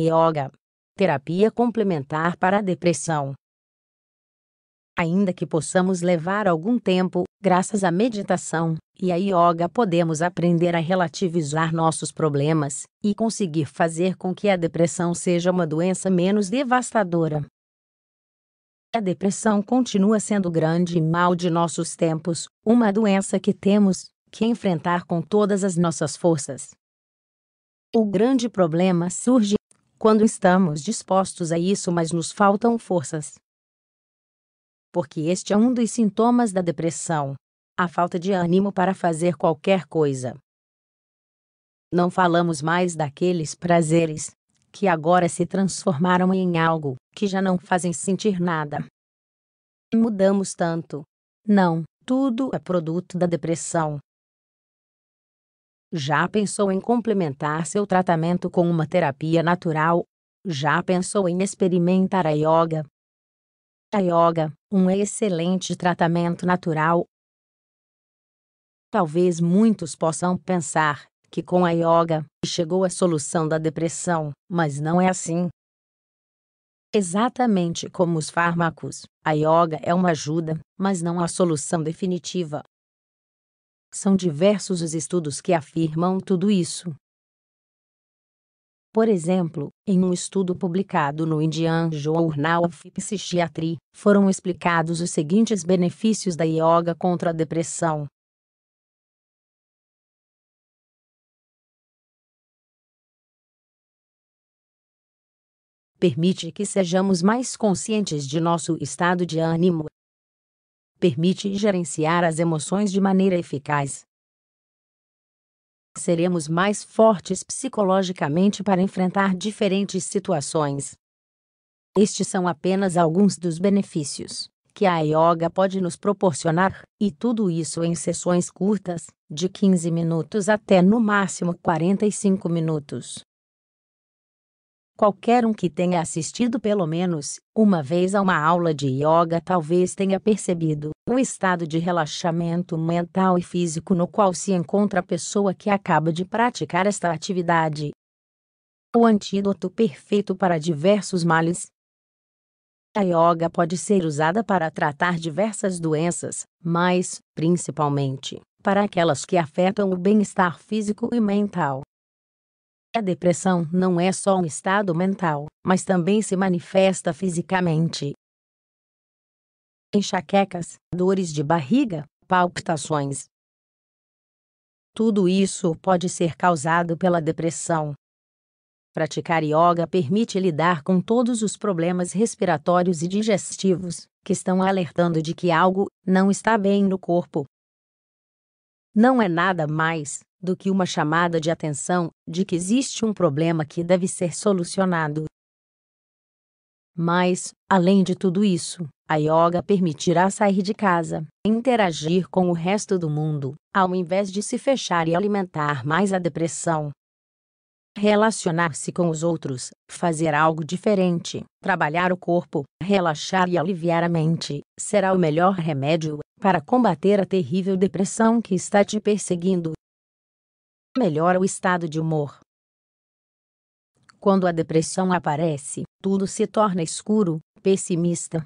Yoga. Terapia complementar para a depressão. Ainda que possamos levar algum tempo, graças à meditação e à yoga, podemos aprender a relativizar nossos problemas e conseguir fazer com que a depressão seja uma doença menos devastadora. A depressão continua sendo grande mal de nossos tempos, uma doença que temos que enfrentar com todas as nossas forças. O grande problema surge quando estamos dispostos a isso, mas nos faltam forças. Porque este é um dos sintomas da depressão a falta de ânimo para fazer qualquer coisa. Não falamos mais daqueles prazeres que agora se transformaram em algo que já não fazem sentir nada. Mudamos tanto. Não, tudo é produto da depressão. Já pensou em complementar seu tratamento com uma terapia natural? Já pensou em experimentar a yoga? A yoga, um excelente tratamento natural. Talvez muitos possam pensar que com a yoga chegou a solução da depressão, mas não é assim. Exatamente como os fármacos, a yoga é uma ajuda, mas não a solução definitiva. São diversos os estudos que afirmam tudo isso. Por exemplo, em um estudo publicado no Indian Journal of Psychiatry, foram explicados os seguintes benefícios da yoga contra a depressão. Permite que sejamos mais conscientes de nosso estado de ânimo permite gerenciar as emoções de maneira eficaz. Seremos mais fortes psicologicamente para enfrentar diferentes situações. Estes são apenas alguns dos benefícios que a yoga pode nos proporcionar, e tudo isso em sessões curtas, de 15 minutos até no máximo 45 minutos. Qualquer um que tenha assistido pelo menos uma vez a uma aula de yoga talvez tenha percebido o estado de relaxamento mental e físico no qual se encontra a pessoa que acaba de praticar esta atividade. O antídoto perfeito para diversos males. A yoga pode ser usada para tratar diversas doenças, mas, principalmente, para aquelas que afetam o bem-estar físico e mental. A depressão não é só um estado mental, mas também se manifesta fisicamente. Enxaquecas, dores de barriga, palpitações. Tudo isso pode ser causado pela depressão. Praticar yoga permite lidar com todos os problemas respiratórios e digestivos que estão alertando de que algo não está bem no corpo. Não é nada mais do que uma chamada de atenção de que existe um problema que deve ser solucionado. Mas, além de tudo isso, a yoga permitirá sair de casa, interagir com o resto do mundo, ao invés de se fechar e alimentar mais a depressão. Relacionar-se com os outros, fazer algo diferente, trabalhar o corpo, relaxar e aliviar a mente, será o melhor remédio para combater a terrível depressão que está te perseguindo melhora o estado de humor. Quando a depressão aparece, tudo se torna escuro, pessimista.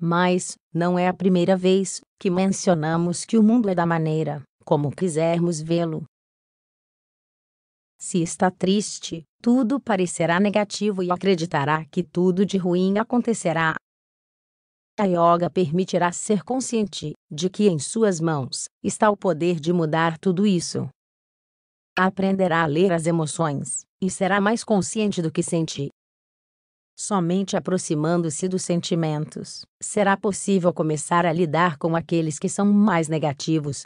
Mas, não é a primeira vez que mencionamos que o mundo é da maneira como quisermos vê-lo. Se está triste, tudo parecerá negativo e acreditará que tudo de ruim acontecerá. A yoga permitirá ser consciente de que em suas mãos está o poder de mudar tudo isso. Aprenderá a ler as emoções e será mais consciente do que sente. Somente aproximando-se dos sentimentos será possível começar a lidar com aqueles que são mais negativos.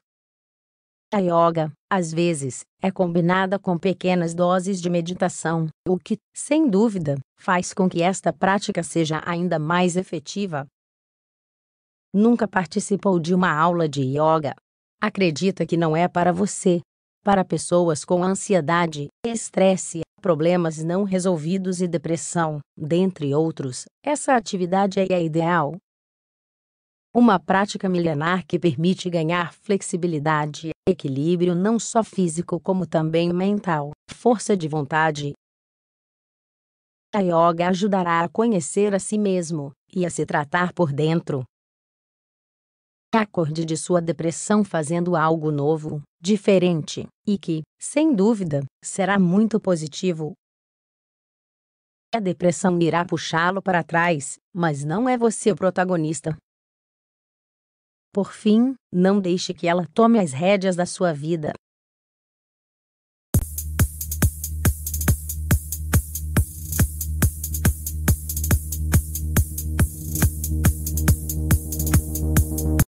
A yoga, às vezes, é combinada com pequenas doses de meditação, o que, sem dúvida, faz com que esta prática seja ainda mais efetiva nunca participou de uma aula de yoga, acredita que não é para você. Para pessoas com ansiedade, estresse, problemas não resolvidos e depressão, dentre outros, essa atividade é ideal. Uma prática milenar que permite ganhar flexibilidade equilíbrio não só físico como também mental, força de vontade. A yoga ajudará a conhecer a si mesmo e a se tratar por dentro, acorde de sua depressão fazendo algo novo, diferente, e que, sem dúvida, será muito positivo. A depressão irá puxá-lo para trás, mas não é você o protagonista. Por fim, não deixe que ela tome as rédeas da sua vida,